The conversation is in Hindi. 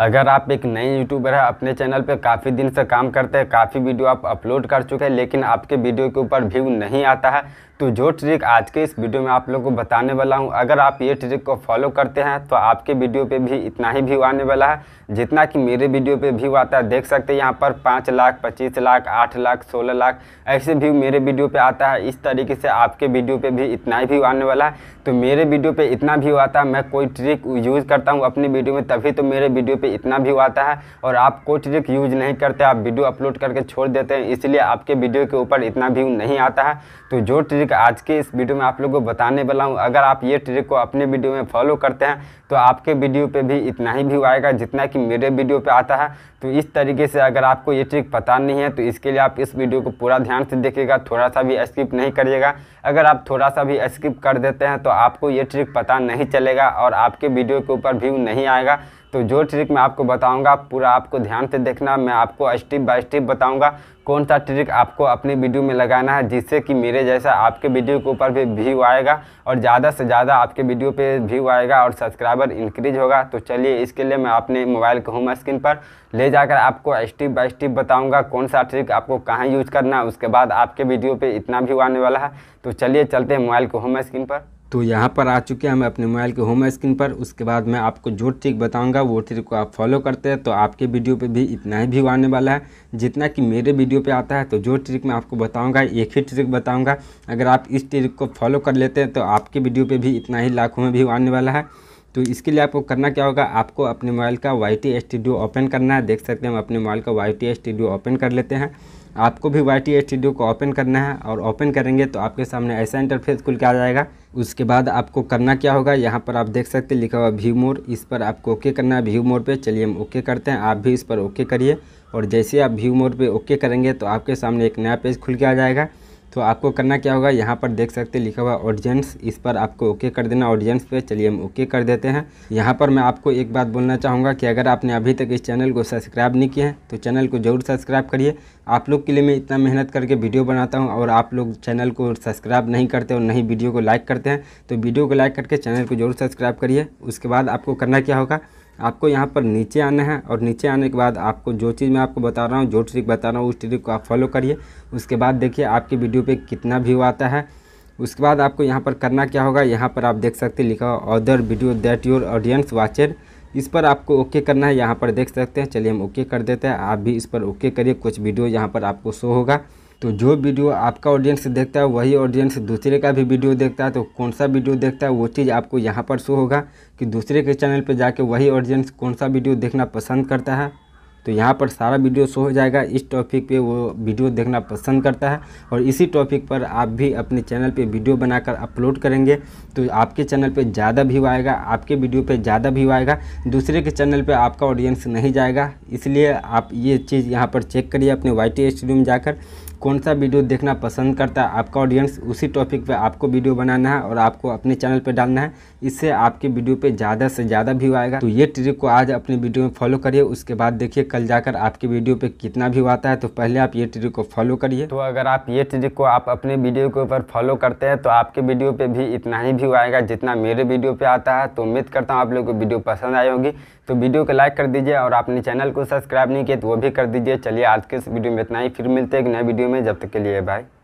अगर आप एक नए यूट्यूबर हैं अपने चैनल पे काफ़ी दिन से काम करते हैं काफ़ी वीडियो आप अपलोड कर चुके हैं लेकिन आपके वीडियो के ऊपर व्यू नहीं आता है तो जो ट्रिक आज के इस वीडियो में आप लोगों को बताने वाला हूं अगर आप ये ट्रिक को फॉलो करते हैं तो आपके वीडियो पे भी इतना ही व्यू आने वाला है जितना कि मेरे वीडियो पर व्यू आता है देख सकते हैं यहाँ पर पाँच लाख पच्चीस लाख आठ लाख सोलह लाख ऐसे व्यू मेरे वीडियो पर आता है इस तरीके से आपके वीडियो पर भी इतना ही व्यू आने वाला है तो मेरे वीडियो पर इतना व्यू आता है मैं कोई ट्रिक यूज़ करता हूँ अपनी वीडियो में तभी तो मेरे वीडियो पर पे इतना व्यू आता है और आप कोई ट्रिक यूज नहीं करते आप वीडियो अपलोड करके छोड़ देते हैं इसलिए आपके वीडियो के ऊपर इतना व्यू नहीं आता है तो जो ट्रिक आज के इस वीडियो में आप लोग को बताने वाला हूँ अगर आप ये ट्रिक को अपने वीडियो में फॉलो करते हैं तो आपके वीडियो पर भी इतना ही व्यू आएगा जितना कि मेरे वीडियो पर आता है तो इस तरीके से अगर आपको ये ट्रिक पता नहीं है तो इसके लिए आप इस वीडियो को पूरा ध्यान से देखिएगा थोड़ा सा भी स्किप नहीं करिएगा अगर आप थोड़ा सा भी स्किप कर देते हैं तो आपको ये ट्रिक पता नहीं चलेगा और आपके वीडियो के ऊपर व्यू नहीं आएगा तो जो ट्रिक मैं आपको बताऊंगा पूरा आपको ध्यान से देखना मैं आपको स्टेप बाय स्टेप बताऊंगा कौन सा ट्रिक आपको अपने वीडियो में लगाना है जिससे कि मेरे जैसा आपके वीडियो के ऊपर भी व्यू आएगा और ज़्यादा से ज़्यादा आपके वीडियो पे व्यू आएगा और सब्सक्राइबर इंक्रीज होगा तो चलिए इसके लिए मैं अपने मोबाइल के होम स्क्रीन पर ले जाकर आपको स्टेप बाय स्टेप बताऊँगा कौन सा ट्रिक आपको कहाँ यूज करना है उसके बाद आपके वीडियो पर इतना व्यू आने वाला है तो चलिए चलते हैं मोबाइल के होम स्क्रीन पर तो यहाँ पर आ चुके हैं हम अपने मोबाइल के होम स्क्रीन पर उसके बाद मैं आपको जो ट्रिक बताऊंगा वो ट्रिक को आप फॉलो करते हैं तो आपके वीडियो पे भी इतना ही व्यू आने वाला है जितना कि मेरे वीडियो पे आता है तो जो ट्रिक मैं आपको बताऊंगा एक ही ट्रिक बताऊंगा अगर आप इस ट्रिक को फॉलो कर लेते हैं तो आपके वीडियो पर भी इतना ही लाखों में व्यू आने वाला है तो इसके लिए आपको करना क्या होगा आपको अपने मोबाइल का वाई टी स्टूडियो ओपन करना है देख सकते हैं हम अपने मोबाइल का वाई टी स्टूडियो ओपन कर लेते हैं आपको भी वाई टी स्टूडियो को ओपन करना है और ओपन करेंगे तो आपके सामने ऐसा इंटरफेस खुल के आ जाएगा उसके बाद आपको करना क्या होगा यहाँ पर आप देख सकते हैं लिखा हुआ व्यू मोड इस पर आपको ओके करना है व्यू मोड पे चलिए हम ओके करते हैं आप भी इस पर ओके करिए और जैसे आप व्यू मोड पे ओके करेंगे तो आपके सामने एक नया पेज खुल के आ जाएगा तो आपको करना क्या होगा यहाँ पर देख सकते लिखा हुआ ऑडियंस इस पर आपको ओके कर देना ऑडियंस पे चलिए हम ओके कर देते हैं यहाँ पर मैं आपको एक बात बोलना चाहूँगा कि अगर आपने अभी तक इस चैनल को सब्सक्राइब नहीं किया है तो चैनल को ज़रूर सब्सक्राइब करिए आप लोग के लिए मैं इतना मेहनत करके वीडियो बनाता हूँ और आप लोग चैनल को सब्सक्राइब नहीं करते और नहीं वीडियो को लाइक करते हैं तो वीडियो को लाइक करके चैनल को जरूर सब्सक्राइब करिए उसके बाद आपको करना क्या होगा आपको यहाँ पर नीचे आना है और नीचे आने के बाद आपको जो चीज़ मैं आपको बता रहा हूँ जो ट्रिक बता रहा हूँ उस ट्रिक को आप फॉलो करिए उसके बाद देखिए आपकी वीडियो पे कितना व्यू आता है उसके बाद आपको यहाँ पर करना क्या होगा यहाँ पर आप देख सकते हैं लिखा other video that your audience watched इस पर आपको ओके करना है यहाँ पर देख सकते हैं चलिए हम ओके कर देते हैं आप भी इस पर ओके करिए कुछ वीडियो यहाँ पर आपको शो होगा तो जो वीडियो आपका ऑडियंस देखता है वही ऑडियंस दूसरे का भी वीडियो देखता है तो कौन सा वीडियो देखता है वो चीज़ आपको यहाँ पर शो होगा कि दूसरे के चैनल पर जाके वही ऑडियंस कौन सा वीडियो देखना पसंद करता है तो यहाँ पर सारा वीडियो शो हो जाएगा इस टॉपिक पे वो वीडियो देखना पसंद करता है और इसी टॉपिक पर आप भी अपने चैनल पे वीडियो बनाकर अपलोड करेंगे तो आपके चैनल पे ज़्यादा व्यू आएगा आपके वीडियो पे ज़्यादा व्यू आएगा दूसरे के चैनल पे आपका ऑडियंस नहीं जाएगा इसलिए आप ये चीज़ यहाँ पर चेक करिए अपने वाई टी में जाकर कौन सा वीडियो देखना पसंद करता है आपका ऑडियंस उसी टॉपिक पे आपको वीडियो बनाना है और आपको अपने चैनल पे डालना है इससे आपके वीडियो पे ज़्यादा से ज़्यादा व्यू आएगा तो ये ट्रिक को आज अपने वीडियो में फॉलो करिए उसके बाद देखिए कल जाकर आपके वीडियो पे कितना व्यू आता है तो पहले आप ये ट्रिक को फॉलो करिए तो अगर आप ये ट्रिक को आप अपने वीडियो के ऊपर फॉलो करते हैं तो आपके वीडियो पर भी इतना ही व्यू आएगा जितना मेरे वीडियो पर आता है तो उम्मीद करता हूँ आप लोग को वीडियो पसंद आई होगी तो वीडियो को लाइक कर दीजिए और आपने चैनल को सब्सक्राइब नहीं किया तो वो भी कर दीजिए चलिए आज के इस वीडियो में इतना ही फिर मिलते हैं एक नए वीडियो में जब तक के लिए बाय